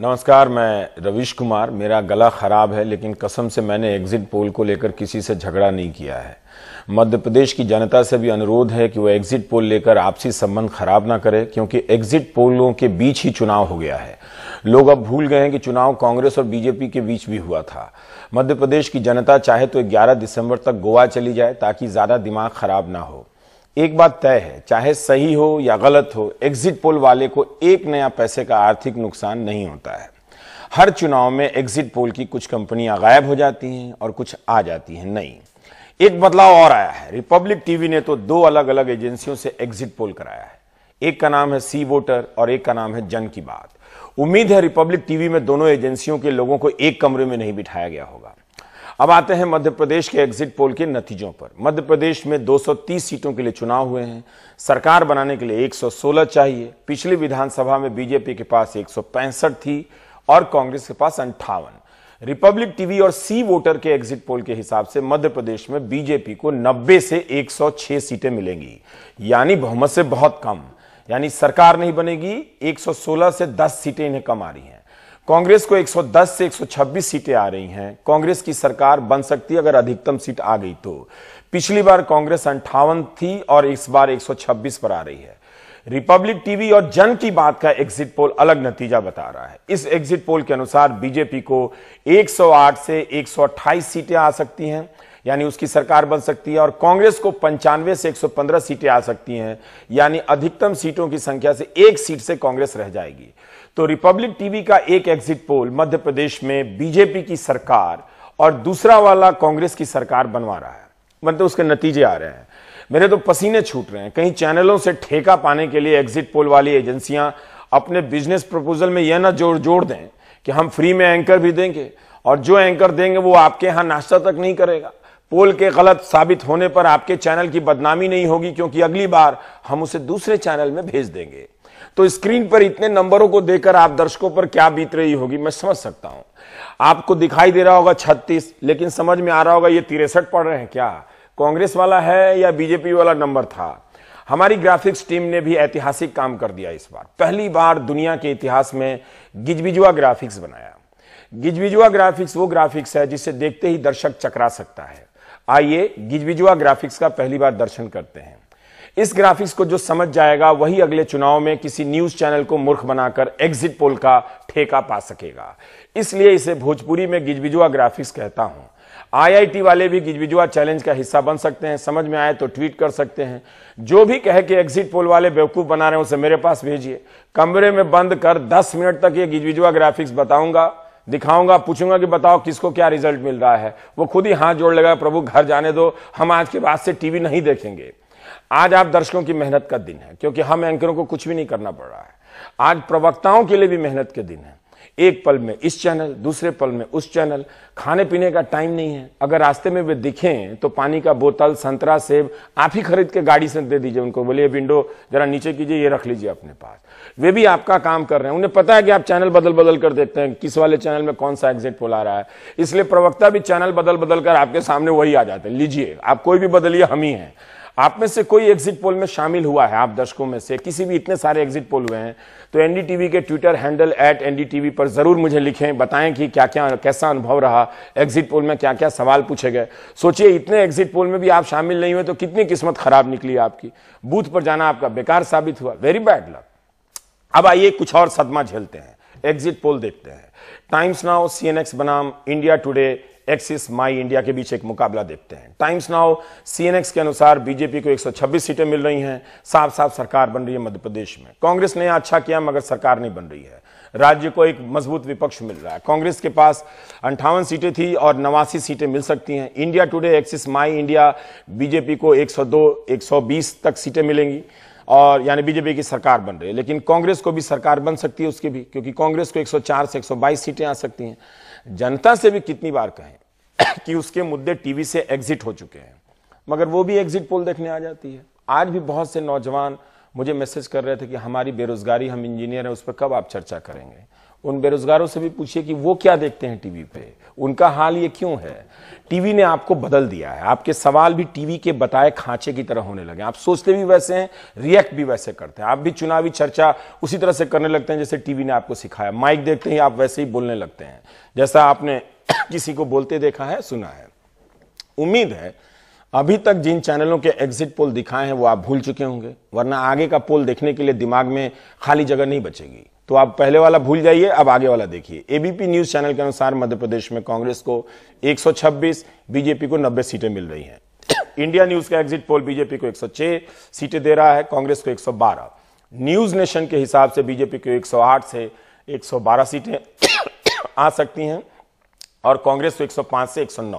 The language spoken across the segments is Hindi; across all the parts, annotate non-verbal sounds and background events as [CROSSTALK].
नमस्कार मैं रविश कुमार मेरा गला ख़राब है लेकिन कसम से मैंने एग्ज़िट पोल को लेकर किसी से झगड़ा नहीं किया है मध्य प्रदेश की जनता से भी अनुरोध है कि वह एग्जिट पोल लेकर आपसी संबंध खराब ना करे क्योंकि एग्जिट पोलों के बीच ही चुनाव हो गया है लोग अब भूल गए हैं कि चुनाव कांग्रेस और बीजेपी के बीच भी हुआ था मध्य प्रदेश की जनता चाहे तो 11 दिसंबर तक गोवा चली जाए ताकि ज्यादा दिमाग खराब ना हो एक बात तय है चाहे सही हो या गलत हो एग्जिट पोल वाले को एक नया पैसे का आर्थिक नुकसान नहीं होता है हर चुनाव में एग्जिट पोल की कुछ कंपनियां गायब हो जाती हैं और कुछ आ जाती हैं नहीं एक बदलाव और आया है रिपब्लिक टीवी ने तो दो अलग अलग एजेंसियों से एग्जिट पोल कराया है एक का नाम है सी वोटर और एक का नाम है जन की बात उम्मीद है रिपब्लिक टीवी में दोनों एजेंसियों के लोगों को एक कमरे में नहीं बिठाया गया होगा अब आते हैं मध्य प्रदेश के एग्जिट पोल के नतीजों पर मध्य प्रदेश में 230 सीटों के लिए चुनाव हुए हैं सरकार बनाने के लिए 116 चाहिए पिछली विधानसभा में बीजेपी के पास एक थी और कांग्रेस के पास अंठावन रिपब्लिक टीवी और सी वोटर के एग्जिट पोल के हिसाब से मध्य प्रदेश में बीजेपी को 90 से 106 सीटें मिलेंगी यानी बहुमत से बहुत कम यानी सरकार नहीं बनेगी 116 से 10 सीटें इन्हें कम आ रही हैं कांग्रेस को 110 से 126 सीटें आ रही हैं कांग्रेस की सरकार बन सकती अगर अधिकतम सीट आ गई तो पिछली बार कांग्रेस अंठावन थी और इस बार एक पर आ रही है रिपब्लिक टीवी और जन की बात का एग्जिट पोल अलग नतीजा बता रहा है इस एग्जिट पोल के अनुसार बीजेपी को 108 से 128 सीटें आ सकती हैं यानी उसकी सरकार बन सकती है और कांग्रेस को पंचानवे से 115 सीटें आ सकती हैं यानी अधिकतम सीटों की संख्या से एक सीट से कांग्रेस रह जाएगी तो रिपब्लिक टीवी का एक एग्जिट पोल मध्य प्रदेश में बीजेपी की सरकार और दूसरा वाला कांग्रेस की सरकार बनवा रहा है मतलब उसके नतीजे आ रहे हैं मेरे तो पसीने छूट रहे हैं कहीं चैनलों से ठेका पाने के लिए एग्जिट पोल वाली एजेंसियां अपने बिजनेस प्रपोजल में यह ना जोड़ जोड़ दें कि हम फ्री में एंकर भी देंगे और जो एंकर देंगे वो आपके यहाँ नाश्ता तक नहीं करेगा पोल के गलत साबित होने पर आपके चैनल की बदनामी नहीं होगी क्योंकि अगली बार हम उसे दूसरे चैनल में भेज देंगे तो स्क्रीन पर इतने नंबरों को देकर आप दर्शकों पर क्या बीत रही होगी मैं समझ सकता हूं आपको दिखाई दे रहा होगा छत्तीस लेकिन समझ में आ रहा होगा ये तिरसठ पड़ रहे हैं क्या कांग्रेस वाला है या बीजेपी वाला नंबर था हमारी ग्राफिक्स टीम ने भी ऐतिहासिक काम कर दिया इस बार पहली बार दुनिया के इतिहास में गिजबिजुआ ग्राफिक्स बनाया गिजबिजुआ ग्राफिक्स वो ग्राफिक्स है जिसे देखते ही दर्शक चकरा सकता है आइए गिजबिजुआ ग्राफिक्स का पहली बार दर्शन करते हैं इस ग्राफिक्स को जो समझ जाएगा वही अगले चुनाव में किसी न्यूज चैनल को मूर्ख बनाकर एग्जिट पोल का ठेका पा सकेगा इसलिए इसे भोजपुरी में गिजबिजुआ ग्राफिक्स कहता हूं आईआईटी वाले भी गिजबिजुआ चैलेंज का हिस्सा बन सकते हैं समझ में आए तो ट्वीट कर सकते हैं जो भी कहे कि एग्जिट पोल वाले बेवकूफ़ बना रहे हैं उसे मेरे पास भेजिए कमरे में बंद कर 10 मिनट तक ये गिजबिजुआ ग्राफिक्स बताऊंगा दिखाऊंगा पूछूंगा कि बताओ किसको क्या रिजल्ट मिल रहा है वो खुद ही हाथ जोड़ लेगा प्रभु घर जाने दो हम आज के बाद से टीवी नहीं देखेंगे आज आप दर्शकों की मेहनत का दिन है क्योंकि हम एंकरों को कुछ भी नहीं करना पड़ रहा है आज प्रवक्ताओं के लिए भी मेहनत के दिन है एक पल में इस चैनल दूसरे पल में उस चैनल खाने पीने का टाइम नहीं है अगर रास्ते में वे दिखें तो पानी का बोतल संतरा सेब आप ही खरीद के गाड़ी से दे दीजिए उनको बोलिए विंडो जरा नीचे कीजिए ये रख लीजिए अपने पास वे भी आपका काम कर रहे हैं उन्हें पता है कि आप चैनल बदल बदल कर देखते हैं किस वाले चैनल में कौन सा एग्जिट पोल आ रहा है इसलिए प्रवक्ता भी चैनल बदल बदल कर आपके सामने वही आ जाते हैं लीजिए आप कोई भी बदलिए हम ही हैं आप में से कोई एग्जिट पोल में शामिल हुआ है आप दर्शकों में से किसी भी इतने सारे एग्जिट पोल हुए हैं तो एनडीटीवी के ट्विटर हैंडल एट एनडीटीवी पर जरूर मुझे लिखें बताएं कि क्या क्या कैसा अनुभव रहा एग्जिट पोल में क्या क्या सवाल पूछे गए सोचिए इतने एग्जिट पोल में भी आप शामिल नहीं हुए तो कितनी किस्मत खराब निकली आपकी बूथ पर जाना आपका बेकार साबित हुआ वेरी बैड लक अब आइए कुछ और सदमा झेलते हैं एग्जिट पोल देखते हैं टाइम्स नाउ सी बनाम India Today Axis My India के बीच एक मुकाबला देखते हैं टाइम्स नाउ सीएनएक्स के अनुसार बीजेपी को 126 सीटें मिल रही हैं साफ साफ सरकार बन रही है मध्य प्रदेश में कांग्रेस ने अच्छा किया मगर सरकार नहीं बन रही है राज्य को एक मजबूत विपक्ष मिल रहा है कांग्रेस के पास अंठावन सीटें थी और नवासी सीटें मिल सकती हैं India Today Axis My India BJP को 102 120 तक सीटें मिलेंगी और यानी बीजेपी की सरकार बन रही है लेकिन कांग्रेस को भी सरकार बन सकती है उसकी भी क्योंकि कांग्रेस को 104 से 122 सीटें आ सकती हैं जनता से भी कितनी बार कहें [COUGHS] कि उसके मुद्दे टीवी से एग्जिट हो चुके हैं मगर वो भी एग्जिट पोल देखने आ जाती है आज भी बहुत से नौजवान मुझे मैसेज कर रहे थे कि हमारी बेरोजगारी हम इंजीनियर हैं उस पर कब आप चर्चा करेंगे उन बेरोजगारों से भी पूछिए कि वो क्या देखते हैं टीवी पे उनका हाल ये क्यों है टीवी ने आपको बदल दिया है आपके सवाल भी टीवी के बताए खांचे की तरह होने लगे आप सोचते भी वैसे हैं रिएक्ट भी वैसे करते हैं आप भी चुनावी चर्चा उसी तरह से करने लगते हैं जैसे टीवी ने आपको सिखाया माइक देखते ही आप वैसे ही बोलने लगते हैं जैसा आपने किसी को बोलते देखा है सुना है उम्मीद है अभी तक जिन चैनलों के एग्जिट पोल दिखाए हैं वो आप भूल चुके होंगे वरना आगे का पोल देखने के लिए दिमाग में खाली जगह नहीं बचेगी तो आप पहले वाला भूल जाइए अब आगे वाला देखिए एबीपी न्यूज चैनल के अनुसार मध्य प्रदेश में कांग्रेस को 126 बीजेपी को 90 सीटें मिल रही हैं इंडिया न्यूज का एग्जिट पोल बीजेपी को 106 सीटें दे रहा है कांग्रेस को 112 न्यूज नेशन के हिसाब से बीजेपी को 108 से 112 सीटें आ सकती हैं और कांग्रेस को 105 से 109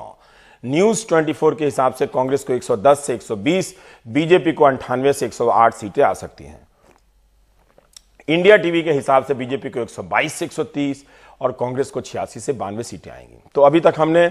न्यूज 24 के हिसाब से कांग्रेस को 110 से 120 बीजेपी को अंठानवे से 108 सीटें आ सकती हैं इंडिया टीवी के हिसाब से बीजेपी को 122 से 130 और कांग्रेस को छियासी से बानवे सीटें आएंगी तो अभी तक हमने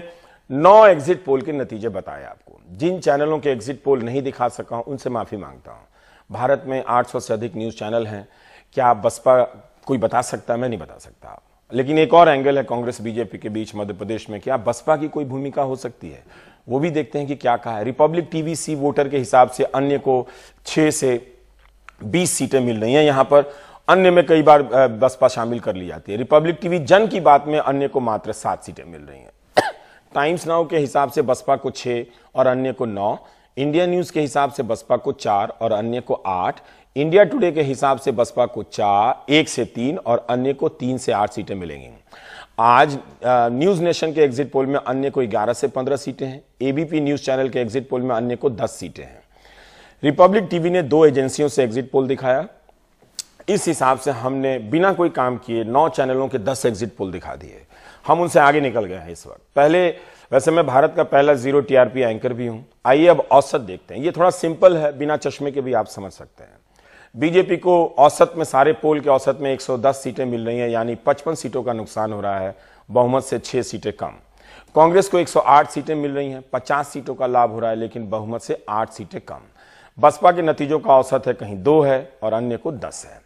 नौ एग्जिट पोल के नतीजे बताए आपको जिन चैनलों के एग्जिट पोल नहीं दिखा सका हूं उनसे माफी मांगता हूं भारत में 800 से अधिक न्यूज चैनल हैं क्या बसपा कोई बता सकता है मैं नहीं बता सकता लेकिन एक और एंगल है कांग्रेस बीजेपी के बीच मध्य प्रदेश में क्या बसपा की कोई भूमिका हो सकती है वो भी देखते हैं कि क्या कहा है रिपब्लिक टीवी सी वोटर के हिसाब से अन्य को छह से बीस सीटें मिल रही हैं यहां पर अन्य में कई बार बसपा शामिल कर ली जाती है रिपब्लिक टीवी जन की बात में अन्य को मात्र सात सीटें मिल रही हैं टाइम्स [COUGHS] नाउ के हिसाब से बसपा को छह और अन्य को नौ इंडिया न्यूज के हिसाब से बसपा को चार और अन्य को आठ इंडिया टुडे के हिसाब से बसपा को चार एक से तीन और अन्य को तीन से आठ सीटें मिलेंगी आज न्यूज नेशन के एग्जिट पोल में अन्य को 11 से 15 सीटें हैं एबीपी न्यूज चैनल के एग्जिट पोल में अन्य को 10 सीटें हैं रिपब्लिक टीवी ने दो एजेंसियों से एग्जिट पोल दिखाया इस हिसाब से हमने बिना कोई काम किए नौ चैनलों के दस एग्जिट पोल दिखा दिए हम उनसे आगे निकल गए हैं इस वक्त पहले वैसे मैं भारत का पहला जीरो टीआरपी एंकर भी हूं आइए अब औसत देखते हैं ये थोड़ा सिंपल है बिना चश्मे के भी आप समझ सकते हैं बीजेपी को औसत में सारे पोल के औसत में 110 सीटें मिल रही हैं यानी 55 सीटों का नुकसान हो रहा है बहुमत से 6 सीटें कम कांग्रेस को 108 सीटें मिल रही हैं 50 सीटों का लाभ हो रहा है लेकिन बहुमत से 8 सीटें कम बसपा के नतीजों का औसत है कहीं दो है और अन्य को दस है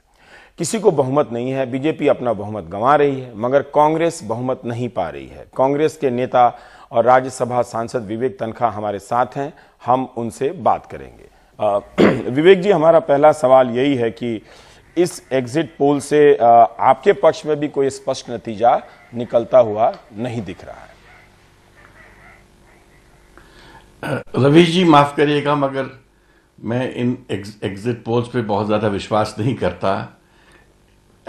किसी को बहुमत नहीं है बीजेपी अपना बहुमत गंवा रही है मगर कांग्रेस बहुमत नहीं पा रही है कांग्रेस के नेता और राज्यसभा सांसद विवेक तनखा हमारे साथ हैं हम उनसे बात करेंगे [CLEARS THROAT] विवेक जी हमारा पहला सवाल यही है कि इस एग्जिट पोल से आपके पक्ष में भी कोई स्पष्ट नतीजा निकलता हुआ नहीं दिख रहा है रवि जी माफ करिएगा मगर मैं इन एग्जिट पोल्स पे बहुत ज़्यादा विश्वास नहीं करता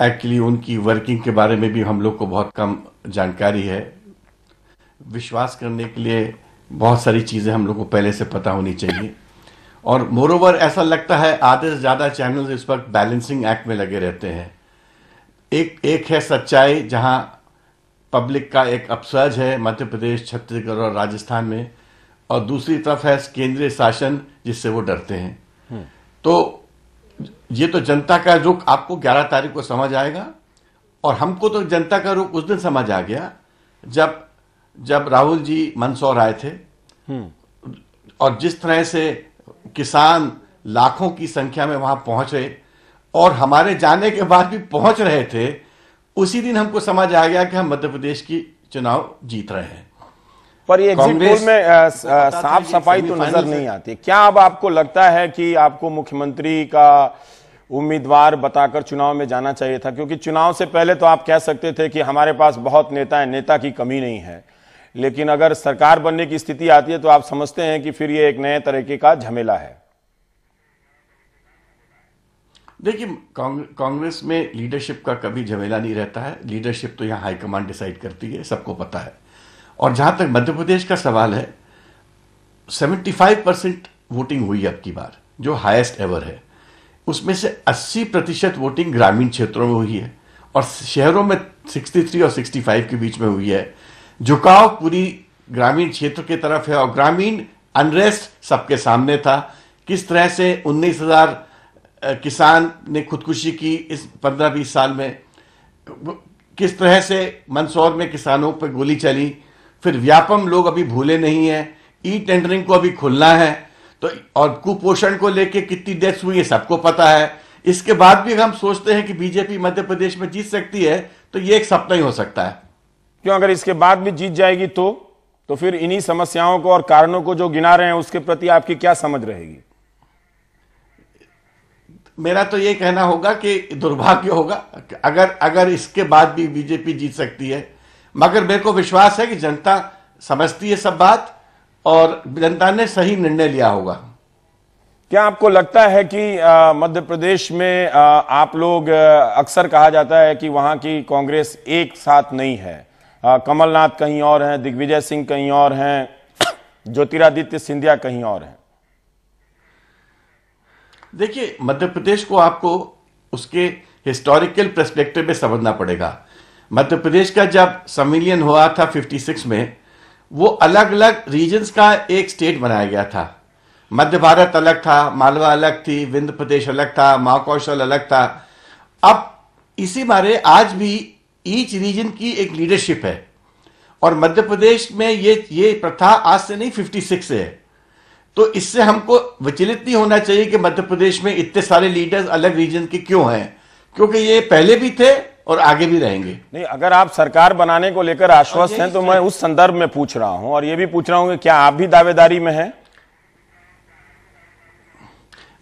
एक्चुअली उनकी वर्किंग के बारे में भी हम लोग को बहुत कम जानकारी है विश्वास करने के लिए बहुत सारी चीज़ें हम लोग को पहले से पता होनी चाहिए और मोरोवर ऐसा लगता है आधे से ज़्यादा चैनल्स इस वक्त बैलेंसिंग एक्ट में लगे रहते हैं एक एक है सच्चाई जहां पब्लिक का एक अपसर्ज है मध्य प्रदेश छत्तीसगढ़ और राजस्थान में और दूसरी तरफ है केंद्रीय शासन जिससे वो डरते हैं हम्म। तो ये तो जनता का रुख आपको 11 तारीख को समझ आएगा और हमको तो जनता का रुख उस दिन समझ आ गया जब जब राहुल जी मंदसौर आए थे हम्म। और जिस तरह से किसान लाखों की संख्या में वहां पहुंचे और हमारे जाने के बाद भी पहुंच रहे थे उसी दिन हमको समझ आ गया कि हम मध्य प्रदेश की चुनाव जीत रहे हैं पर ये पोल में साफ सफाई तो नजर नहीं आती क्या अब आपको लगता है कि आपको मुख्यमंत्री का उम्मीदवार बताकर चुनाव में जाना चाहिए था क्योंकि चुनाव से पहले तो आप कह सकते थे कि हमारे पास बहुत नेता है नेता की कमी नहीं है लेकिन अगर सरकार बनने की स्थिति आती है तो आप समझते हैं कि फिर ये एक नए तरीके का झमेला है देखिए कांग्रेस में लीडरशिप का कभी झमेला नहीं रहता है लीडरशिप तो यहाँ हाईकमांड डिसाइड करती है सबको पता है और जहां तक मध्य प्रदेश का सवाल है 75 परसेंट वोटिंग हुई अब की बार जो हाईएस्ट एवर है उसमें से 80 प्रतिशत वोटिंग ग्रामीण क्षेत्रों में हुई है और शहरों में 63 और 65 के बीच में हुई है झुकाव पूरी ग्रामीण क्षेत्र की तरफ है और ग्रामीण अनरेस्ट सबके सामने था किस तरह से 19,000 किसान ने खुदकुशी की इस 15-20 साल में किस तरह से मंदसौर में किसानों पर गोली चली फिर व्यापम लोग अभी भूले नहीं हैं ई टेंडरिंग को अभी खुलना है तो और कुपोषण को लेके कितनी डेथ हुई है सबको पता है इसके बाद भी हम सोचते हैं कि बीजेपी मध्य प्रदेश में जीत सकती है तो ये एक सपना ही हो सकता है क्यों अगर इसके बाद भी जीत जाएगी तो तो फिर इन्हीं समस्याओं को और कारणों को जो गिना रहे हैं उसके प्रति आपकी क्या समझ रहेगी मेरा तो ये कहना होगा कि दुर्भाग्य होगा अगर अगर इसके बाद भी बीजेपी जीत सकती है मगर मेरे को विश्वास है कि जनता समझती है सब बात और जनता ने सही निर्णय लिया होगा क्या आपको लगता है कि मध्य प्रदेश में आ, आप लोग अक्सर कहा जाता है कि वहां की कांग्रेस एक साथ नहीं है कमलनाथ कहीं और हैं दिग्विजय सिंह कहीं और हैं ज्योतिरादित्य सिंधिया कहीं और हैं देखिए मध्य प्रदेश को आपको उसके हिस्टोरिकल परस्पेक्टिव में समझना पड़ेगा मध्य प्रदेश का जब सम्मिलियन हुआ था 56 में वो अलग अलग रीजन्स का एक स्टेट बनाया गया था मध्य भारत अलग था मालवा अलग थी विंध्य प्रदेश अलग था महाकौशल अलग था अब इसी बारे आज भी ईच रीजन की एक लीडरशिप है और मध्य प्रदेश में ये ये प्रथा आज से नहीं 56 सिक्स है तो इससे हमको विचलित नहीं होना चाहिए कि मध्य प्रदेश में इतने सारे लीडर्स अलग रीजन के क्यों हैं क्योंकि ये पहले भी थे और आगे भी रहेंगे नहीं अगर आप सरकार बनाने को लेकर आश्वस्त हैं तो, तो मैं उस संदर्भ में पूछ रहा हूं और ये भी पूछ रहा हूं कि क्या आप भी दावेदारी में हैं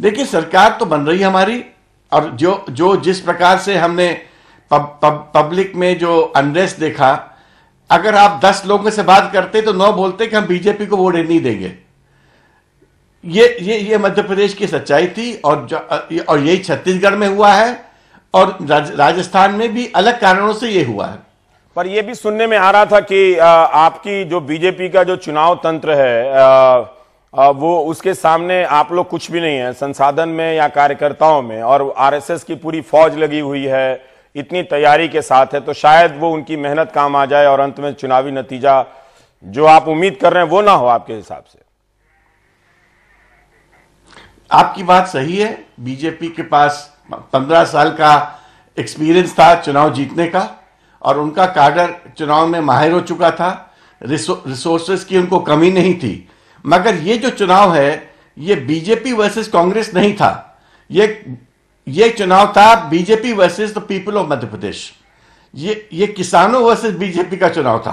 देखिए सरकार तो बन रही है हमारी और जो जो जिस प्रकार से हमने पब, पब, पब्लिक में जो अनरेस्ट देखा अगर आप दस लोगों से बात करते तो नौ बोलते कि हम बीजेपी को वोट नहीं देंगे ये ये ये मध्य प्रदेश की सच्चाई थी और और यही छत्तीसगढ़ में हुआ है और राज, राजस्थान में भी अलग कारणों से ये हुआ है पर यह भी सुनने में आ रहा था कि आ, आपकी जो बीजेपी का जो चुनाव तंत्र है आ, आ, वो उसके सामने आप लोग कुछ भी नहीं है संसाधन में या कार्यकर्ताओं में और आरएसएस की पूरी फौज लगी हुई है इतनी तैयारी के साथ है तो शायद वो उनकी मेहनत काम आ जाए और अंत में चुनावी नतीजा जो आप उम्मीद कर रहे हैं वो ना हो आपके हिसाब से आपकी बात सही है बीजेपी के पास पंद्रह साल का एक्सपीरियंस था चुनाव जीतने का और उनका कार्डर चुनाव में माहिर हो चुका था रिसोर्सेस की उनको कमी नहीं थी मगर ये जो चुनाव है ये बीजेपी वर्सेस कांग्रेस नहीं था ये ये चुनाव था BJP versus the people of Madhya Pradesh ये ये किसानों वर्सेस बीजेपी का चुनाव था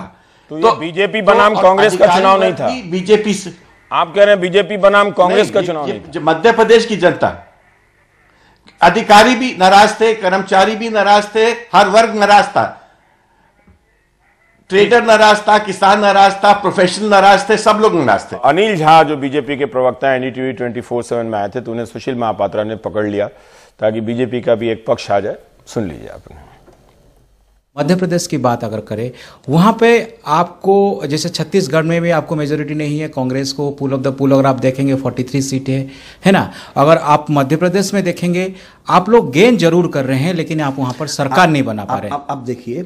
तो, तो बीजेपी तो बनाम तो कांग्रेस का चुनाव नहीं था बीजेपी से आप कह रहे हैं बीजेपी बनाम कांग्रेस का चुनाव नहीं मध्य प्रदेश की जनता अधिकारी भी नाराज थे कर्मचारी भी नाराज थे हर वर्ग नाराज था ट्रेडर नाराज था किसान नाराज था प्रोफेशनल नाराज थे सब लोग नाराज थे अनिल झा जो बीजेपी के प्रवक्ता एनडीटीवी ट्वेंटी फोर सेवन में आए थे तो उन्हें सुशील महापात्रा ने पकड़ लिया ताकि बीजेपी का भी एक पक्ष आ जाए सुन लीजिए आपने मध्य प्रदेश की बात अगर करें वहाँ पे आपको जैसे छत्तीसगढ़ में भी आपको मेजोरिटी नहीं है कांग्रेस को पुल ऑफ द पुल अगर आप देखेंगे 43 सीटें है, है ना अगर आप मध्य प्रदेश में देखेंगे आप लोग गेन जरूर कर रहे हैं लेकिन आप वहाँ पर सरकार आ, नहीं बना पा रहे आप, आप देखिए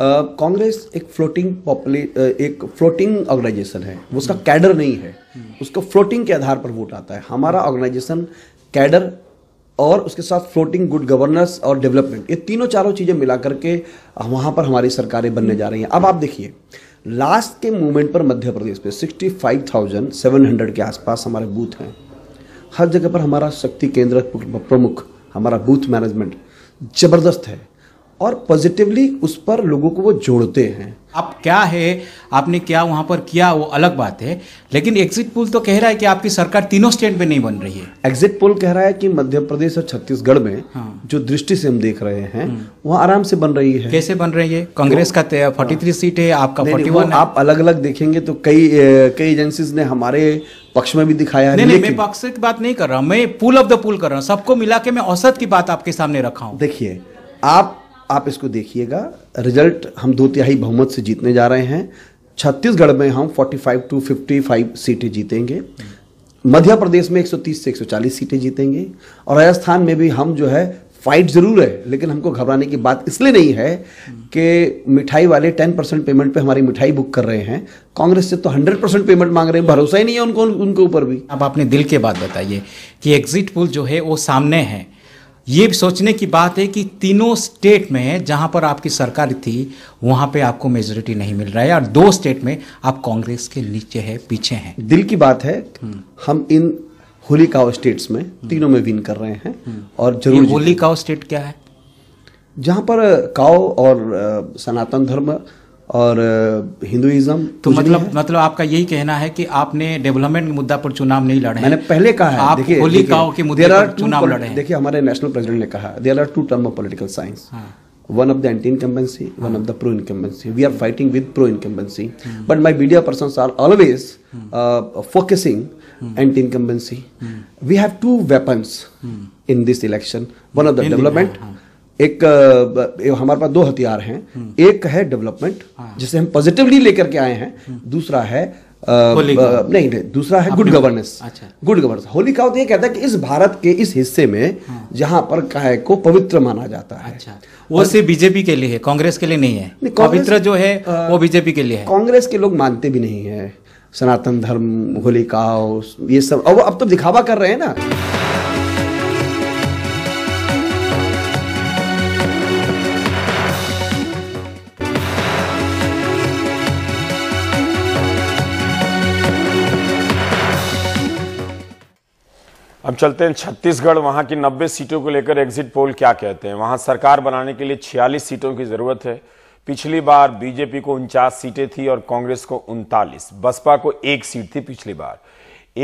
कांग्रेस एक फ्लोटिंग पॉपुले एक फ्लोटिंग ऑर्गेनाइजेशन है उसका कैडर हम्म। नहीं है उसको फ्लोटिंग के आधार पर वोट आता है हमारा ऑर्गेनाइजेशन कैडर और उसके साथ फ्लोटिंग गुड गवर्नेंस और डेवलपमेंट ये तीनों चारों चीज़ें मिला करके वहाँ पर हमारी सरकारें बनने जा रही हैं अब आप देखिए लास्ट के मूवमेंट पर मध्य प्रदेश में sixty five thousand seven hundred के आसपास हमारे बूथ हैं हर जगह पर हमारा शक्ति केंद्र प्रमुख हमारा बूथ मैनेजमेंट जबरदस्त है और पॉजिटिवली उस पर लोगों को वो जोड़ते हैं आप क्या है आपने क्या वहाँ पर किया वो अलग बात है लेकिन एग्जिट पोल तो कह रहा है कि आपकी सरकार तीनों स्टेट में नहीं बन रही है एग्जिट पोल कह रहा है कि मध्य प्रदेश और छत्तीसगढ़ में हाँ। जो दृष्टि से हम देख रहे हैं हम्म। वहाँ आराम से बन रही है कैसे बन रही है कांग्रेस का फोर्टी थ्री सीट है आपका फोर्टी वन आप अलग अलग देखेंगे तो कई कई एजेंसी ने हमारे पक्ष में भी दिखाया नहीं, नहीं मैं पक्ष की बात नहीं कर रहा मैं पुल ऑफ द पुल कर रहा हूँ सबको मिला के मैं औसत की बात आपके सामने रखा हूँ देखिए आप आप इसको देखिएगा रिजल्ट हम दो तिहाई बहुमत से जीतने जा रहे हैं छत्तीसगढ़ में हम 45 टू 55 सीटें जीतेंगे मध्य प्रदेश में 130 से 140 सीटें जीतेंगे और राजस्थान में भी हम जो है फाइट जरूर है लेकिन हमको घबराने की बात इसलिए नहीं है कि मिठाई वाले टेन परसेंट पेमेंट पे हमारी मिठाई बुक कर रहे हैं कांग्रेस से तो हंड्रेड परसेंट पेमेंट मांग रहे हैं भरोसा ही नहीं है उनको उनके ऊपर भी अब आपने दिल के बात बताइए कि एग्जिट पोल जो है वो सामने है ये भी सोचने की बात है कि तीनों स्टेट में जहां पर आपकी सरकार थी वहां पे आपको मेजोरिटी नहीं मिल रहा है और दो स्टेट में आप कांग्रेस के नीचे है पीछे हैं दिल की बात है हम्म। हम इन होलिकाओ स्टेट्स में तीनों में विन कर रहे हैं हम्म। और जरूर होलिकाओ स्टेट क्या है जहां पर काओ और सनातन धर्म और हिंदुइज्म तो मतलब मतलब आपका यही कहना है कि आपने डेवलपमेंट मुद्दा पर चुनाव नहीं लड़े मैंने पहले कहा है देखिए हमारे नेशनल प्रेसिडेंट ने कहा there are two term of political science one of the anti incumbency one of the pro incumbency we are fighting with pro incumbency but my media person are always focusing anti incumbency we have two weapons in this election one of the development एक हमारे पास दो हथियार हैं हम्म। एक है डेवलपमेंट हाँ। जिसे हम पॉजिटिवली लेकर के आए हैं हम्म। दूसरा है आ, नहीं नहीं दूसरा है गुड गवर्नेंस अच्छा गुड गवर्नेंस होली का ये कहता है कि इस भारत के इस हिस्से में हाँ। जहाँ पर काय को पवित्र माना जाता है अच्छा वो सिर्फ बीजेपी के लिए है कांग्रेस के लिए नहीं है नहीं, पवित्र जो है वो बीजेपी के लिए है कांग्रेस के लोग मानते भी नहीं है सनातन धर्म होलिका ये सब और अब तो दिखावा कर रहे हैं ना अब चलते हैं छत्तीसगढ़ वहां की 90 सीटों को लेकर एग्जिट पोल क्या कहते हैं वहां सरकार बनाने के लिए 46 सीटों की ज़रूरत है पिछली बार बीजेपी को उनचास सीटें थी और कांग्रेस को उनतालीस बसपा को एक सीट थी पिछली बार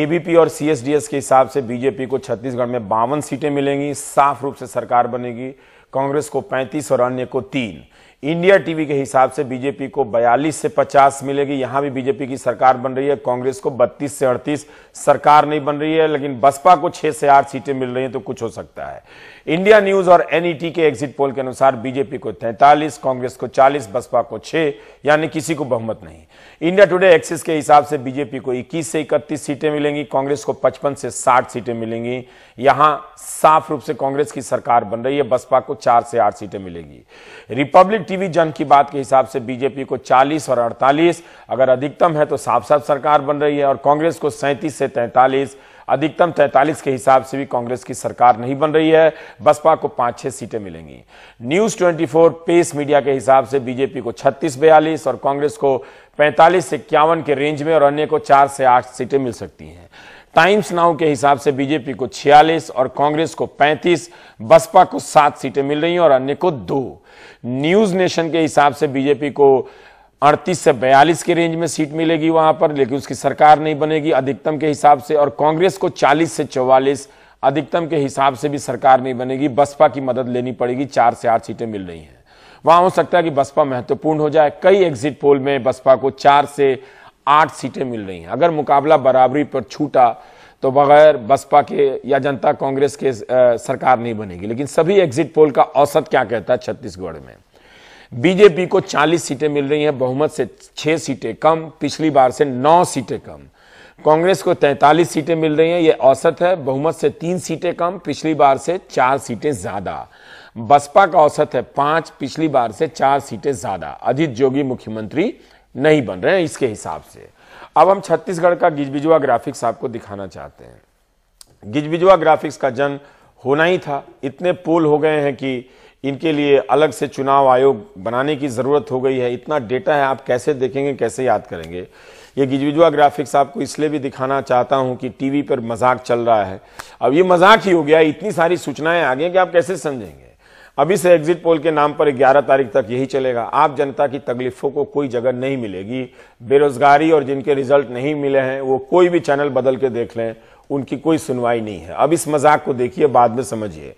एबीपी और सीएसडीएस के हिसाब से बीजेपी को छत्तीसगढ़ में बावन सीटें मिलेंगी साफ रूप से सरकार बनेगी कांग्रेस को 35 और अन्य को तीन इंडिया टीवी के हिसाब से बीजेपी को 42 से 50 मिलेगी यहां भी बीजेपी की सरकार बन रही है कांग्रेस को 32 से 38 सरकार नहीं बन रही है लेकिन बसपा को 6 से 8 सीटें मिल रही हैं तो कुछ हो सकता है इंडिया न्यूज और एनईटी के एग्जिट पोल के अनुसार बीजेपी को 43 कांग्रेस को 40 बसपा को 6 यानी किसी को बहुमत नहीं इंडिया टुडे एक्सिस के हिसाब से बीजेपी को इक्कीस से इकतीस सीटें मिलेंगी कांग्रेस को पचपन से साठ सीटें मिलेंगी यहां साफ रूप से कांग्रेस की सरकार बन रही है बसपा को चार से आठ सीटें मिलेगी रिपब्लिक टीवी जन की बात के हिसाब से बीजेपी को 40 और 48 अगर अधिकतम है तो साफ साफ सरकार बन रही है और कांग्रेस को 37 से 43 अधिकतम 43 के हिसाब से भी कांग्रेस की सरकार नहीं बन रही है बसपा को पांच छह सीटें मिलेंगी न्यूज 24 पेस मीडिया के हिसाब से बीजेपी को 36 बयालीस और कांग्रेस को पैंतालीस से इक्यावन के रेंज में और अन्य को चार से आठ सीटें मिल सकती हैं टाइम्स नाउ के हिसाब से बीजेपी को 46 और कांग्रेस को 35, बसपा को सात सीटें मिल रही हैं और अन्य को दो न्यूज नेशन के हिसाब से बीजेपी को अड़तीस से बयालीस के रेंज में सीट मिलेगी वहां पर लेकिन उसकी सरकार नहीं बनेगी अधिकतम के हिसाब से और कांग्रेस को चालीस से चौवालीस अधिकतम के हिसाब से भी सरकार नहीं बनेगी बसपा की मदद लेनी पड़ेगी चार से आठ सीटें मिल रही हैं वहां हो सकता है कि बसपा महत्वपूर्ण हो जाए कई एग्जिट पोल में बसपा को चार से आठ सीटें मिल रही हैं अगर मुकाबला बराबरी पर छूटा तो बगैर बसपा के या जनता कांग्रेस के सरकार नहीं बनेगी लेकिन सभी एग्जिट पोल का औसत क्या कहता है छत्तीसगढ़ में बीजेपी को 40 सीटें मिल रही हैं बहुमत से 6 सीटें कम पिछली बार से 9 सीटें कम कांग्रेस को 43 सीटें मिल रही हैं ये औसत है बहुमत से 3 सीटें कम पिछली बार से 4 सीटें ज्यादा बसपा का औसत है पांच पिछली बार से चार सीटें ज्यादा अजीत जोगी मुख्यमंत्री नहीं बन रहे हैं इसके हिसाब से अब हम छत्तीसगढ़ का गिजबिजुआ ग्राफिक्स आपको दिखाना चाहते हैं गिजबिजुआ ग्राफिक्स का जन्म होना ही था इतने पोल हो गए हैं कि इनके लिए अलग से चुनाव आयोग बनाने की ज़रूरत हो गई है इतना डेटा है आप कैसे देखेंगे कैसे याद करेंगे ये गिजबिजुआ ग्राफिक्स आपको इसलिए भी दिखाना चाहता हूं कि टीवी पर मजाक चल रहा है अब ये मजाक ही हो गया इतनी सारी सूचनाएं आ गई कि आप कैसे समझेंगे अभी से एग्जिट पोल के नाम पर 11 तारीख तक यही चलेगा आप जनता की तकलीफों को कोई जगह नहीं मिलेगी बेरोजगारी और जिनके रिजल्ट नहीं मिले हैं वो कोई भी चैनल बदल के देख लें उनकी कोई सुनवाई नहीं है अब इस मजाक को देखिए बाद में समझिए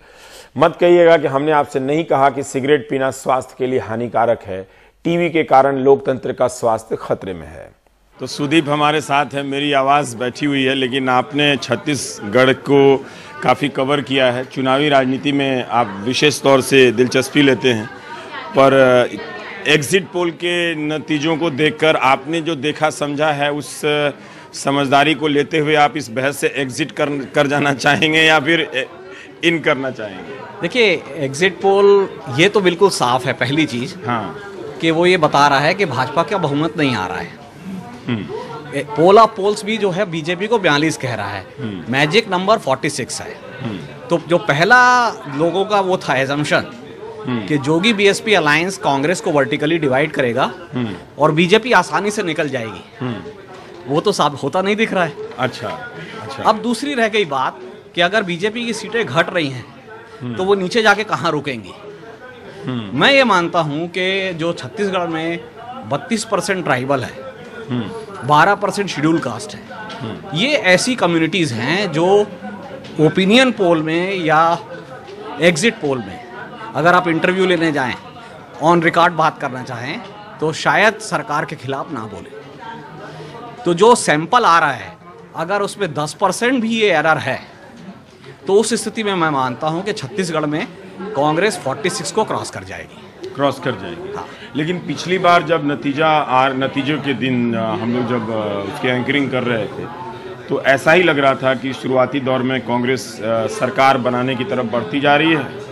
मत कहिएगा कि हमने आपसे नहीं कहा कि सिगरेट पीना स्वास्थ्य के लिए हानिकारक है टीवी के कारण लोकतंत्र का स्वास्थ्य खतरे में है तो सुदीप हमारे साथ है मेरी आवाज़ बैठी हुई है लेकिन आपने छत्तीसगढ़ को काफ़ी कवर किया है चुनावी राजनीति में आप विशेष तौर से दिलचस्पी लेते हैं पर एग्जिट पोल के नतीजों को देखकर आपने जो देखा समझा है उस समझदारी को लेते हुए आप इस बहस से एग्जिट कर कर जाना चाहेंगे या फिर इन करना चाहेंगे देखिए एग्जिट पोल ये तो बिल्कुल साफ है पहली चीज़ हाँ कि वो ये बता रहा है कि भाजपा का बहुमत नहीं आ रहा है हम्म। पोल ऑफ पोल्स भी जो है बीजेपी को बयालीस कह रहा है मैजिक नंबर फोर्टी सिक्स है हम्म। तो जो पहला लोगों का वो था एजम्पन हम्म। कि जोगी बीएसपी अलायंस कांग्रेस को वर्टिकली डिवाइड करेगा हम्म। और बीजेपी आसानी से निकल जाएगी वो तो साफ होता नहीं दिख रहा है अच्छा अच्छा अब दूसरी रह गई बात कि अगर बीजेपी की सीटें घट रही हैं तो वो नीचे जाके कहाँ रुकेंगी मैं ये मानता हूँ कि जो छत्तीसगढ़ में बत्तीस परसेंट ट्राइबल है बारह परसेंट शेड्यूल कास्ट है ये ऐसी कम्युनिटीज़ हैं जो ओपिनियन पोल में या एग्ज़िट पोल में अगर आप इंटरव्यू लेने जाएं ऑन रिकॉर्ड बात करना चाहें तो शायद सरकार के खिलाफ ना बोले तो जो सैंपल आ रहा है अगर उसमें दस परसेंट भी ये एरर है तो उस स्थिति में मैं मानता हूँ कि छत्तीसगढ़ में कांग्रेस 46 को क्रॉस कर जाएगी क्रॉस कर जाएगी हाँ लेकिन पिछली बार जब नतीजा आ नतीजों के दिन हम लोग जब उसकी एंकरिंग कर रहे थे तो ऐसा ही लग रहा था कि शुरुआती दौर में कांग्रेस सरकार बनाने की तरफ बढ़ती जा रही है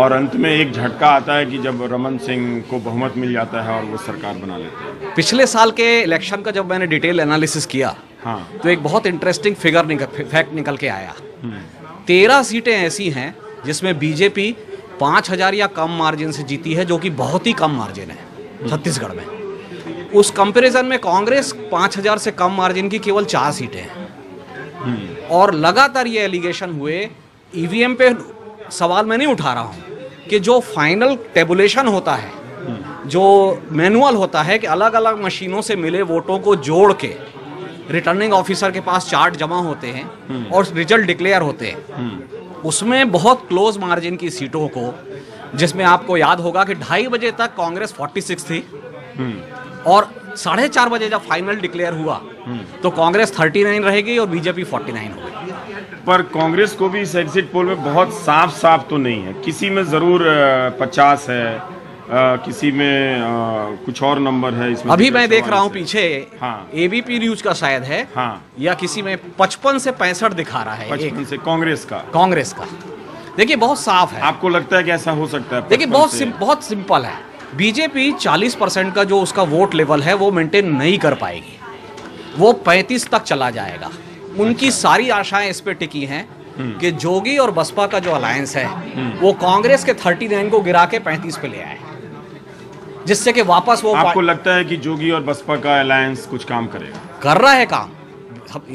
और अंत में एक झटका आता है कि जब रमन सिंह को बहुमत मिल जाता है और वो सरकार बना लेते हैं पिछले साल के इलेक्शन का जब मैंने डिटेल एनालिसिस किया हाँ तो एक बहुत इंटरेस्टिंग फिगर निकल फैक्ट निकल के आया हम्म। तेरह सीटें ऐसी हैं जिसमें बीजेपी पाँच हज़ार या कम मार्जिन से जीती है जो कि बहुत ही कम मार्जिन है छत्तीसगढ़ में उस कंपैरिजन में कांग्रेस पाँच हज़ार से कम मार्जिन की केवल चार सीटें हैं और लगातार ये एलिगेशन हुए ईवीएम e पे सवाल मैं नहीं उठा रहा हूँ कि जो फाइनल टेबुलेशन होता है जो मैनुअल होता है कि अलग अलग मशीनों से मिले वोटों को जोड़ के रिटर्निंग ऑफिसर के पास चार्ट जमा होते हैं और रिजल्ट डिक्लेयर होते हैं उसमें बहुत क्लोज मार्जिन की सीटों को जिसमें आपको याद होगा कि ढाई बजे तक कांग्रेस 46 थी हम्म। और साढ़े चार बजे जब फाइनल डिक्लेयर हुआ हम्म। तो कांग्रेस 39 रहेगी और बीजेपी 49 होगी पर कांग्रेस को भी इस एग्जिट पोल में बहुत साफ साफ तो नहीं है किसी में ज़रूर 50 है आ, किसी में आ, कुछ और नंबर है इसमें अभी मैं देख रहा हूँ पीछे हाँ एबीपी न्यूज का शायद है हाँ या किसी में पचपन से पैंसठ दिखा रहा है पचपन से कांग्रेस का कांग्रेस का देखिए बहुत साफ है आपको लगता है कि ऐसा हो सकता है देखिए बहुत बहुत सिंपल है बीजेपी 40 परसेंट का जो उसका वोट लेवल है वो मेंटेन नहीं कर पाएगी वो 35 तक चला जाएगा उनकी अच्छा। सारी आशाएं इस पे टिकी हैं हम्म। कि जोगी और बसपा का जो अलायंस है हम्म। वो कांग्रेस के 39 को गिरा के 35 पे ले आए जिससे कि वापस वो आपको लगता है कि जोगी और बसपा का अलायंस कुछ काम करेगा कर रहा है काम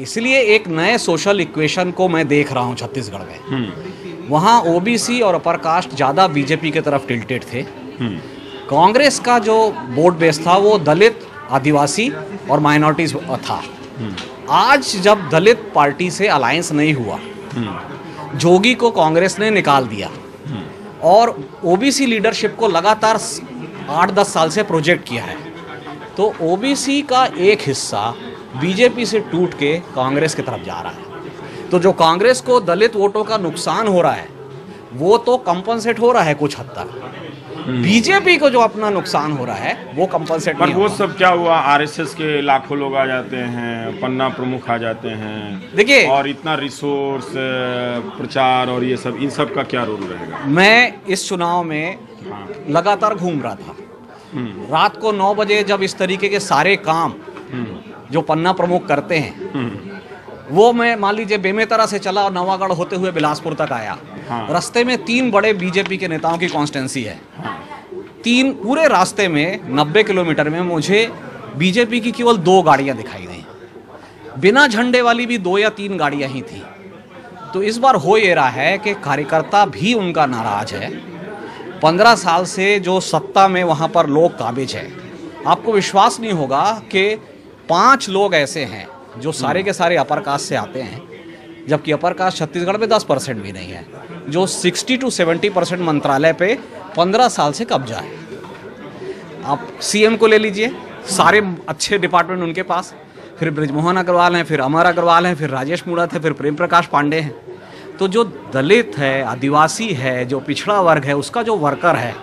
इसलिए एक नए सोशल इक्वेशन को मैं देख रहा हूँ छत्तीसगढ़ में हम्म। वहाँ ओबीसी और अपर कास्ट ज़्यादा बीजेपी की तरफ टिल्टेड थे हम्म। कांग्रेस का जो वोट बेस था वो दलित आदिवासी और माइनॉरिटीज था हम्म। आज जब दलित पार्टी से अलायंस नहीं हुआ जोगी को कांग्रेस ने निकाल दिया और ओबीसी लीडरशिप को लगातार आठ दस साल से प्रोजेक्ट किया है तो ओबीसी का एक हिस्सा बीजेपी से टूट के कांग्रेस की तरफ जा रहा है तो जो कांग्रेस को दलित वोटों का नुकसान हो रहा है वो तो कंपनसेट हो रहा है कुछ हद तक हम्म। बीजेपी को जो अपना नुकसान हो रहा है वो कंपनसेट पर वो सब क्या हुआ आरएसएस के लाखों लोग आ जाते हैं पन्ना प्रमुख आ जाते हैं देखिए और इतना रिसोर्स प्रचार और ये सब इन सब का क्या रोल रहेगा मैं इस चुनाव में हाँ। लगातार घूम रहा था हम्म। रात को नौ बजे जब इस तरीके के सारे काम हम्म। जो पन्ना प्रमुख करते हैं वो मैं मान लीजिए बेमेतरा से चला और नवागढ़ होते हुए बिलासपुर तक आया हाँ। रास्ते में तीन बड़े बीजेपी के नेताओं की कॉन्स्टेंसी है हाँ। तीन पूरे रास्ते में नब्बे किलोमीटर में मुझे बीजेपी की केवल दो गाड़ियां दिखाई गई बिना झंडे वाली भी दो या तीन गाड़ियां ही थी तो इस बार हो ये रहा है कि कार्यकर्ता भी उनका नाराज है पंद्रह साल से जो सत्ता में वहाँ पर लोग काबिज है आपको विश्वास नहीं होगा कि पांच लोग ऐसे हैं जो सारे के सारे अपर कास्ट से आते हैं जबकि अपर कास्ट छत्तीसगढ़ में दस परसेंट भी नहीं है जो सिक्सटी टू सेवेंटी परसेंट मंत्रालय पे पंद्रह साल से कब्जा है आप सीएम को ले लीजिए सारे अच्छे डिपार्टमेंट उनके पास फिर ब्रजमोहन अग्रवाल हैं फिर अमर अग्रवाल हैं फिर राजेश मूड़त है फिर प्रेम प्रकाश पांडे हैं तो जो दलित है आदिवासी है जो पिछड़ा वर्ग है उसका जो वर्कर है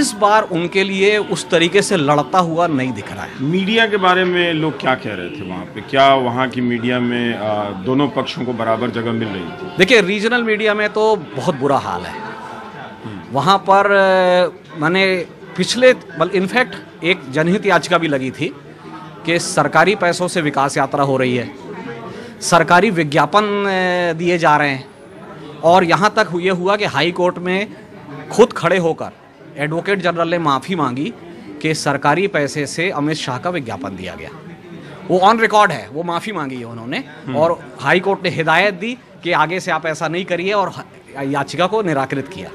इस बार उनके लिए उस तरीके से लड़ता हुआ नहीं दिख रहा है मीडिया के बारे में लोग क्या कह रहे थे वहाँ पे क्या वहाँ की मीडिया में दोनों पक्षों को बराबर जगह मिल रही थी देखिए रीजनल मीडिया में तो बहुत बुरा हाल है वहाँ पर मैंने पिछले बल इनफैक्ट एक जनहित याचिका भी लगी थी कि सरकारी पैसों से विकास यात्रा हो रही है सरकारी विज्ञापन दिए जा रहे हैं और यहाँ तक ये हुआ कि हाई कोर्ट में खुद खड़े होकर एडवोकेट जनरल ने माफ़ी मांगी कि सरकारी पैसे से अमित शाह का विज्ञापन दिया गया वो ऑन रिकॉर्ड है वो माफ़ी मांगी है उन्होंने हम्म। और हाई कोर्ट ने हिदायत दी कि आगे से आप ऐसा नहीं करिए और याचिका को निराकृत किया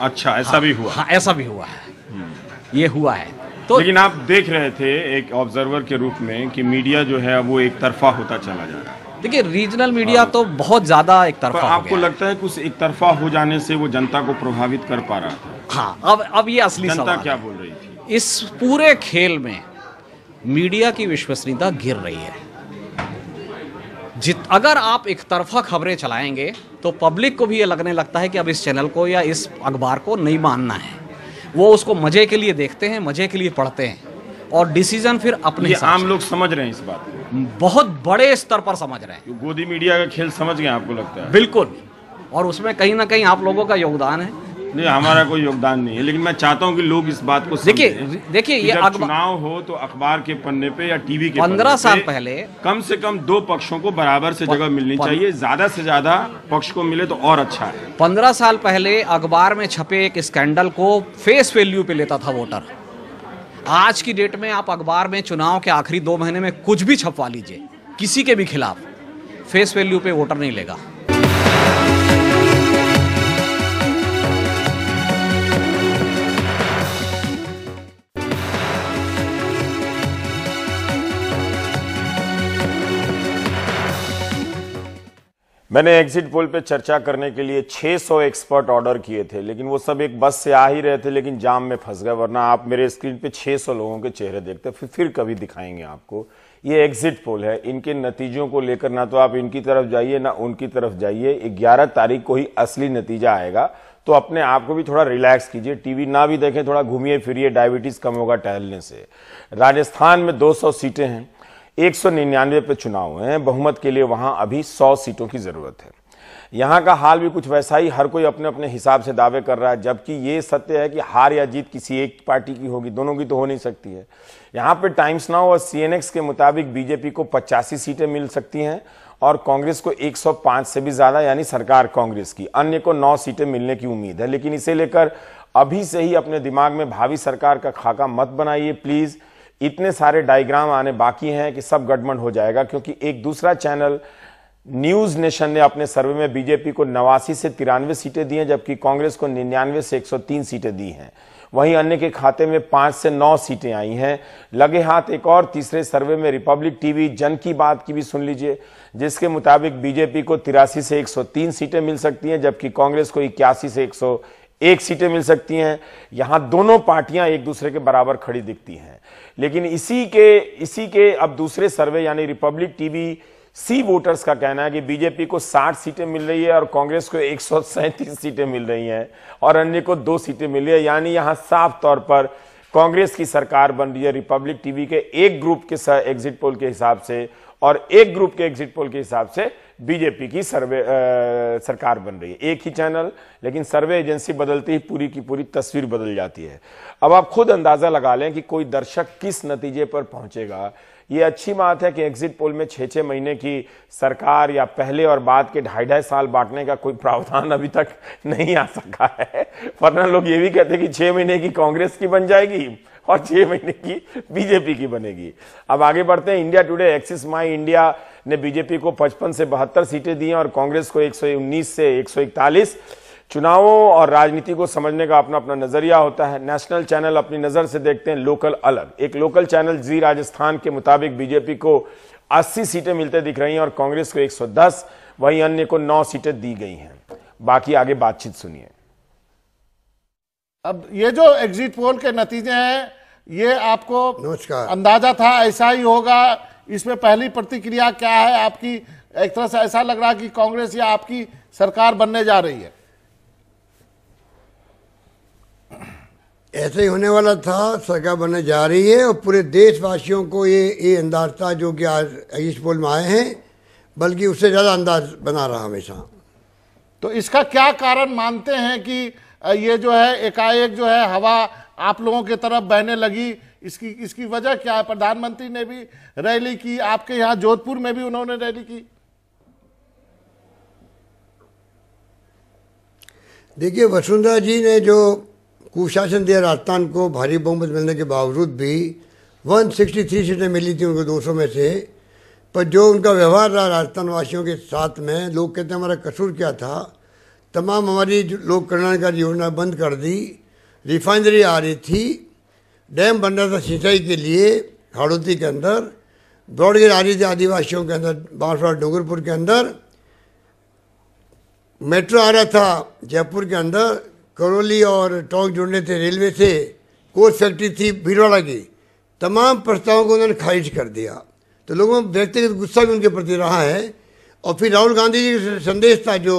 अच्छा ऐसा हाँ, भी हुआ हाँ ऐसा भी हुआ है हम्म। ये हुआ है तो लेकिन आप देख रहे थे एक ऑब्जर्वर के रूप में कि मीडिया जो है वो एक तरफा होता चला जा रहा है देखिए रीजनल मीडिया हाँ। तो बहुत ज़्यादा एक तरफा आपको लगता है कुछ एक तरफा हो जाने से वो जनता को प्रभावित कर पा रहा था हाँ अब अब ये असली जनता क्या बोल रही थी इस पूरे खेल में मीडिया की विश्वसनीयता गिर रही है जित अगर आप एक तरफा खबरें चलाएंगे तो पब्लिक को भी ये लगने लगता है कि अब इस चैनल को या इस अखबार को नहीं मानना है वो उसको मज़े के लिए देखते हैं मज़े के लिए पढ़ते हैं और डिसीजन फिर अपने आम लोग समझ रहे हैं इस बात बहुत बड़े स्तर पर समझ रहे हैं गोदी मीडिया का खेल समझ गए आपको लगता है बिल्कुल और उसमें कहीं ना कहीं आप लोगों का योगदान है नहीं हमारा कोई योगदान नहीं है लेकिन मैं चाहता हूँ कि लोग इस बात को देखिए देखिए ये चुनाव हो तो अखबार के पन्ने पे या टीवी के पंद्रह साल पहले कम से कम दो पक्षों को बराबर से जगह मिलनी चाहिए ज्यादा से ज्यादा पक्ष को मिले तो और अच्छा है पंद्रह साल पहले अखबार में छपे एक स्कैंडल को फेस वैल्यू पे लेता था वोटर आज की डेट में आप अखबार में चुनाव के आखिरी दो महीने में कुछ भी छपवा लीजिए किसी के भी खिलाफ फेस वैल्यू पे वोटर नहीं लेगा मैंने एग्जिट पोल पे चर्चा करने के लिए 600 एक्सपर्ट ऑर्डर किए थे लेकिन वो सब एक बस से आ ही रहे थे लेकिन जाम में फंस गए वरना आप मेरे स्क्रीन पे 600 लोगों के चेहरे देखते फिर फिर कभी दिखाएंगे आपको ये एग्जिट पोल है इनके नतीजों को लेकर ना तो आप इनकी तरफ जाइए ना उनकी तरफ जाइए ग्यारह तारीख को ही असली नतीजा आएगा तो अपने आप को भी थोड़ा रिलैक्स कीजिए टीवी ना भी देखें थोड़ा घूमिए फिरिए डायबिटीज कम होगा टहलने से राजस्थान में दो सीटें हैं 199 पे चुनाव हैं बहुमत के लिए वहां अभी 100 सीटों की ज़रूरत है यहां का हाल भी कुछ वैसा ही हर कोई अपने अपने हिसाब से दावे कर रहा है जबकि ये सत्य है कि हार या जीत किसी एक पार्टी की होगी दोनों की तो हो नहीं सकती है यहां पर टाइम्स नाउ और सीएनएक्स के मुताबिक बीजेपी को पचासी सीटें मिल सकती हैं और कांग्रेस को 105 से भी ज्यादा यानी सरकार कांग्रेस की अन्य को 9 सीटें मिलने की उम्मीद है लेकिन इसे लेकर अभी से ही अपने दिमाग में भावी सरकार का खाका मत बनाइए प्लीज़ इतने सारे डायग्राम आने बाकी हैं कि सब गड़बड़ हो जाएगा क्योंकि एक दूसरा चैनल न्यूज नेशन ने अपने सर्वे में बीजेपी को नवासी से तिरानवे सीटें दी हैं जबकि कांग्रेस को निन्यानवे से 103 सीटें दी हैं वहीं अन्य के खाते में पांच से नौ सीटें आई हैं लगे हाथ एक और तीसरे सर्वे में रिपब्लिक टीवी जन की बात की भी सुन लीजिए जिसके मुताबिक बीजेपी को तिरासी से 103 सीटें मिल सकती हैं जबकि कांग्रेस को इक्यासी से 101 सीटें मिल सकती हैं यहां दोनों पार्टियां एक दूसरे के बराबर खड़ी दिखती हैं लेकिन इसी के इसी के अब दूसरे सर्वे यानी रिपब्लिक टीवी सी वोटर्स का कहना है कि बीजेपी को 60 सीटें मिल रही है और कांग्रेस को एक सीटें मिल रही हैं और अन्य को दो सीटें मिल रही है यानी यहां साफ तौर पर कांग्रेस की सरकार बन रही है रिपब्लिक टीवी के एक ग्रुप के एग्जिट पोल के हिसाब से और एक ग्रुप के एग्जिट पोल के हिसाब से बीजेपी की सर्वे आ, सरकार बन रही है एक ही चैनल लेकिन सर्वे एजेंसी बदलती ही पूरी की पूरी तस्वीर बदल जाती है अब आप खुद अंदाजा लगा लें कि कोई दर्शक किस नतीजे पर पहुंचेगा ये अच्छी बात है कि एग्जिट पोल में छः छः महीने की सरकार या पहले और बाद के ढाई ढाई साल बांटने का कोई प्रावधान अभी तक नहीं आ सका है वरना लोग ये भी कहते कि छः महीने की कांग्रेस की बन जाएगी और छह महीने की बीजेपी की बनेगी अब आगे बढ़ते हैं India Today Axis My India ने बीजेपी को 55 से बहत्तर सीटें दी और कांग्रेस को 119 से 141 चुनावों और राजनीति को समझने का अपना अपना नजरिया होता है नेशनल चैनल अपनी नजर से देखते हैं लोकल अलग एक लोकल चैनल जी राजस्थान के मुताबिक बीजेपी को अस्सी सीटें मिलते दिख रही हैं और कांग्रेस को एक वहीं अन्य को नौ सीटें दी गई हैं बाकी आगे बातचीत सुनिए अब ये जो एग्जिट पोल के नतीजे हैं ये आपको नमस्कार अंदाजा था ऐसा ही होगा इसमें पहली प्रतिक्रिया क्या है आपकी एक तरह से ऐसा लग रहा है कि कांग्रेस या आपकी सरकार बनने जा रही है ऐसे ही होने वाला था सरकार बनने जा रही है और पूरे देशवासियों को ये ये अंदाज था जो कि आज इस पोल में आए हैं बल्कि उससे ज़्यादा अंदाज बना रहा हमेशा तो इसका क्या कारण मानते हैं कि ये जो है एकाएक जो है हवा आप लोगों की तरफ बहने लगी इसकी इसकी वजह क्या है प्रधानमंत्री ने भी रैली की आपके यहाँ जोधपुर में भी उन्होंने रैली की देखिए वसुंधरा जी ने जो कुशासन दिया राजस्थान को भारी बहुमत मिलने के बावजूद भी 163 सीटें मिली थी उनको 200 में से पर जो उनका व्यवहार रहा राजस्थान वासियों के साथ में लोग कहते हैं हमारा कसूर क्या था तमाम हमारी लोक कल्याणकारी योजना बंद कर दी रिफाइनरी आ रही थी डैम बन रहा था सिंचाई के लिए हड़ौती के अंदर ब्रॉडगेज आ रही थी आदिवासियों के अंदर बांसवाड़ा डूंगरपुर के अंदर मेट्रो आ रहा था जयपुर के अंदर करौली और टोंक जुड़ने थे रेलवे से कोच फैक्ट्री थी भीड़वाड़ा की तमाम प्रस्तावों को उन्होंने खारिज कर दिया तो लोगों में व्यक्तिगत गुस्सा भी उनके प्रति रहा है और फिर राहुल गांधी जी का संदेश था जो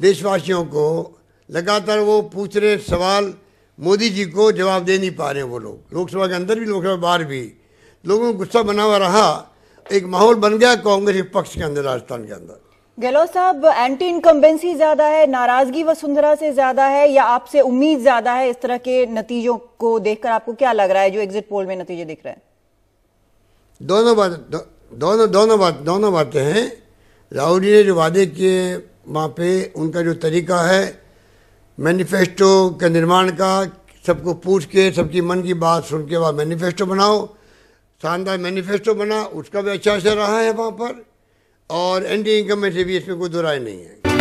देशवासियों को लगातार वो पूछ रहे सवाल मोदी जी को जवाब दे नहीं पा रहे हैं वो लोग लोकसभा के अंदर भी लोकसभा बाहर भी लोगों को गुस्सा बना हुआ रहा एक माहौल बन गया कांग्रेस के पक्ष के अंदर राजस्थान के अंदर गहलोत साहब एंटी इनकम्बेंसी ज्यादा है नाराजगी वसुंधरा से ज्यादा है या आपसे उम्मीद ज्यादा है इस तरह के नतीजों को देखकर आपको क्या लग रहा है जो एग्जिट पोल में नतीजे दिख रहे हैं दोनों बात दो, दोनों दोनों बात दोनों बातें हैं राहुल जी ने जो वादे किए वहाँ पे उनका जो तरीका है मैनिफेस्टो के निर्माण का सबको पूछ के सबकी मन की बात सुन के वहाँ मैनिफेस्टो बनाओ शानदार मैनिफेस्टो बना उसका भी अच्छा अच्छा रहा है वहाँ पर और एन डी इनकम में से भी इसमें कोई दो नहीं है